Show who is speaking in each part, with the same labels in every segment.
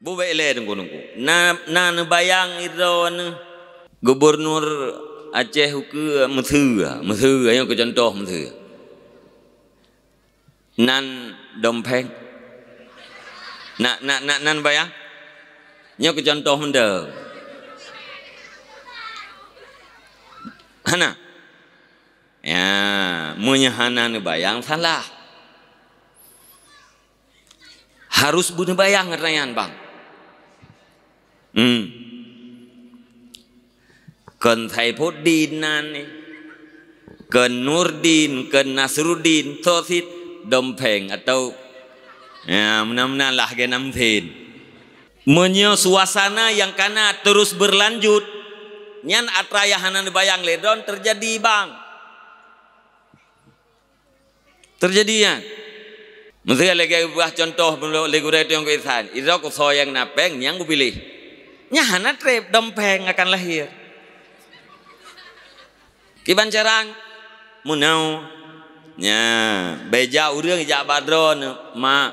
Speaker 1: Bu bele den gunung. Na na ne bayang itu ne gubernur Aceh ke mesu mesu ayo ke contoh mesu. Nan dompeng. Na na na lah. nan bayang. Nyo ke contoh mende. Hana. Ya, munya hana ne bayang salah. Harus bunuh bayang ngerayan bang. Kan kan kan Nurdin, Tosit Dompeng atau mana mana lah, Menyo suasana yang kena terus berlanjut nyan atrayahanan bayang ledon terjadi bang Terjadi terjadinya mesti lagi buah contoh belum lagi itu yang kita itu aku soyang napeng yang aku pilih nyahana trip dompeng akan lahir kiban jarang munau nya beja urang ja badron ma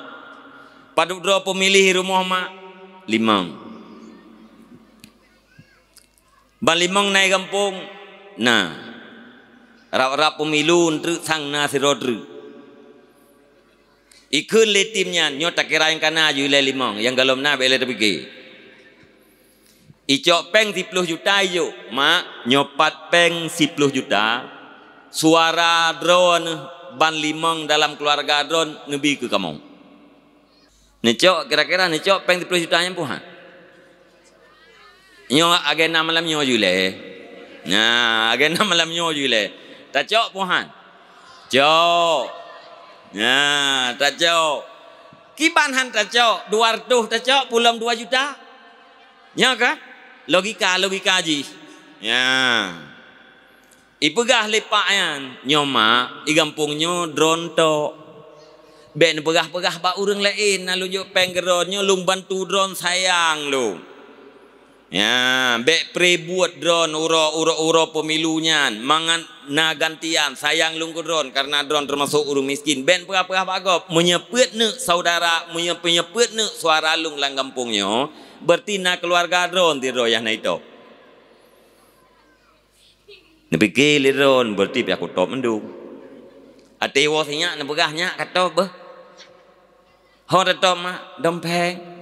Speaker 1: padudro pemilih rumah ma limang ba limang naik kampung na. rap-rap pemilu ntru sang na si rodru ikun letimnya nyota kirain kana yule limang yang galom na bele tepi Icok peng puluh juta yo, mak nyopat peng si puluh juta. Suara drone ban limong dalam keluarga drone nebi ke kamu. nico kira-kira nico peng puluh juta yang puhan. Nyo agen malam nyo jule. Nah, agen malam nyo jule. Tacok puhan. Cok. Nah, tacok. Kiban han tacok 200 tacok pulang dua juta. Nyo kah? logika-logika ji. Ya. Ipegah lepak yan nyoma igampungnyo drone to. Ben pegah-pegah ba urang lain nalunjuk penggeronnyo lung bantu drone sayang lu. Ya, bek pre buat drone uro uro uro pemilunya, mangan na gantian sayang lungkur drone karena drone termasuk uru miskin. Ben pernah pernah bagop menyepet ne saudara menyepet ne suara lung lang kampungnya bertina keluarga drone di royah na itu. Nabi kiri drone berarti pihak utop menduk. Atiwasinya nabi gahnya kata apa? Hore tomah dompet.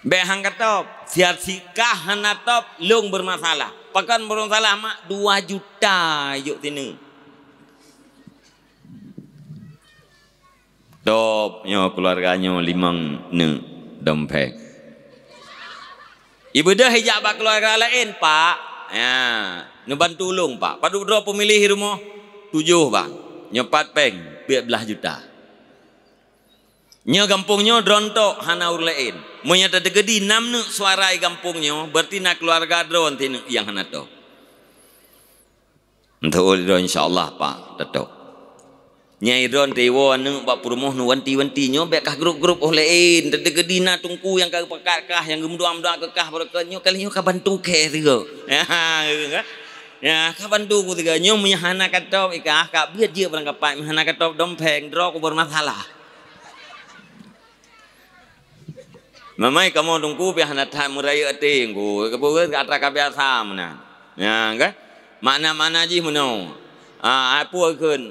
Speaker 1: Behang ketop, siar sikah hana top, lung bermasalah. Pakan bermasalah mak dua juta yuk tini. Top nyo keluarganya limang ne dompet. Ibu dah hijab pak keluarga lain pak. Ya, ne bantu lung pak. Padu dua pemilih rumah tujuh pak. Nyopat peng, biar belah juta. Nya kampungnya drontok hana urlein. Munya tadegedi suara suarai kampungnya berarti nak keluarga dron tin yang hana to. Entu ul dron insyaallah Pak Tato. Nya dron tewo nu ba purmoh nu wanti-wanti nyo be grup-grup urlein oh tadegedi na tungku yang kah pekat kah yang gemdua-mdua kekah berke nyo kali nyo kah bantu ke tiga. Ya ha. Ya, ya ka bantu ku tiga nyo munya hana katop ikah kah biar dia berangkapai hana katop dompeng drok bermasalah. Mamai kamu tunggu pihak nak tahan meraya hati ku. Kepura ke atas na. Ya kan? Mana-mana je muno. Ah, apa kan?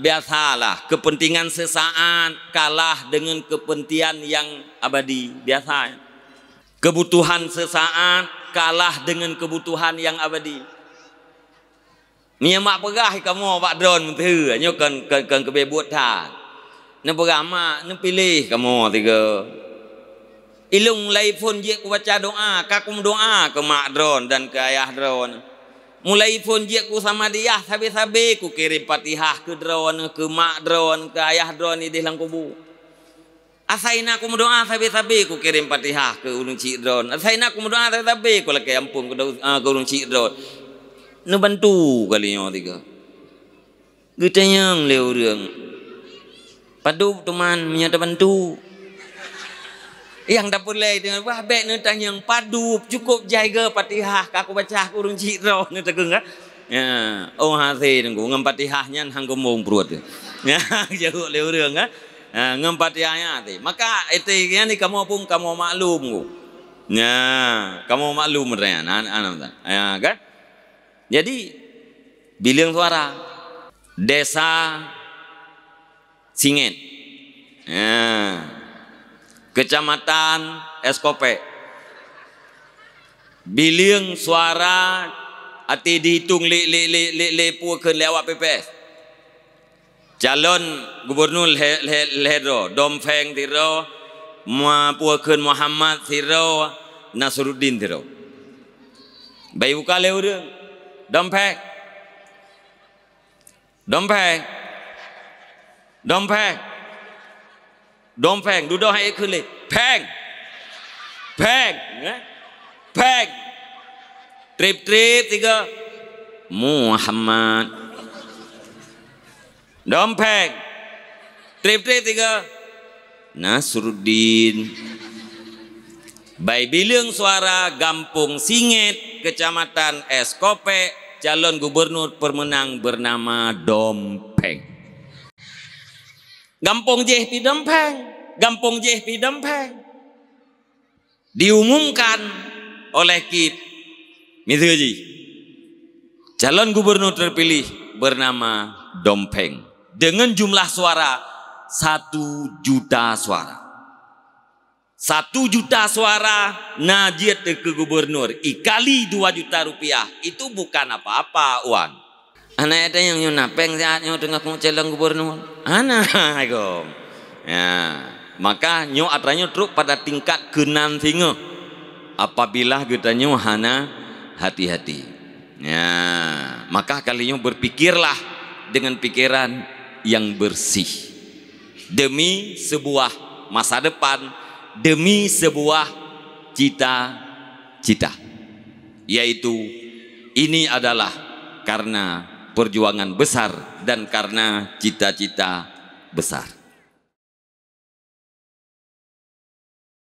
Speaker 1: biasalah. Kepentingan sesaat kalah dengan kepentingan yang abadi. Biasa. Ya? Kebutuhan sesaat kalah dengan kebutuhan yang abadi. Ni yang mak perah kamu pak don mentera. Ni kan, kan, kan kebebutan. Ha? Nampak perah mak. kamu tiga. Ilung lai pun je ku baca doa, kakum doa ke mak drone dan ke ayah drone. Mulai pun je ku sama dia, sabi-sabi ku kirim patihah ke drone, ke mak drone, ke ayah drone di dalam kubur. Asaina ku mendoa sabi-sabi ku kirim patihah ke ulung cik drone. Asaina ku mendoa sabi-sabi ku lakai ampun ke, uh, ke ulung cik drone. Nu bantu kali nyawa tiga. Gitanya ngelih urang. Padu teman menyata bantu. Bantu. Eh, yang tak boleh dengan wah bek ni tanya yang padu cukup jaga patihah aku baca kurung cikro ni tak kena ya oh hati tunggu dengan patihahnya hang gembung perut ya jauh le urang ah ya. ha, dengan patihahnya hati maka itu yang ni kamu pun kamu maklum ya kamu maklum dengan ya. anak anak an, an, an. ya kan jadi bilang suara desa singet Kecamatan Eskope. bilion suara ati dihitung li li li li li puakeun lewat PPS. Calon gubernur le le le do Dom Feng tiro mua puakeun Muhammad tiro Nasruddin tiro. Bayi buka le urang. Dom Feng. Dom Feng. Dom Feng. ดมแพงดูดอให้ขึ้นเลยแพงแพงนะแพงตรีบตรีบสิก็มูฮัมมัดดอมแพงตรีบตรีบสิก็นะสุรดีนใบบิลเลียงสวาระกัมปงสิงเอ็ดกจามตันเอสโคเป calon gubernur pemenang bernama Dompeng. Gampong Jeh Pidempeng, Gampong Jeh Pidempeng. Diumumkan oleh Kit Mituji. Calon gubernur terpilih bernama Dompeng dengan jumlah suara satu juta suara. Satu juta suara najir ke gubernur ikali dua juta rupiah itu bukan apa-apa uang. Anak ada yang nyu nyunapeng saat nyu tengah kucelang gubernur. anak, agom. Ya, maka nyu atranya truk pada tingkat genan singo. Apabila kita nyu hana hati-hati. Ya, maka nyu berpikirlah dengan pikiran yang bersih demi sebuah masa depan, demi sebuah cita-cita. Yaitu ini adalah karena perjuangan besar dan karena cita-cita besar.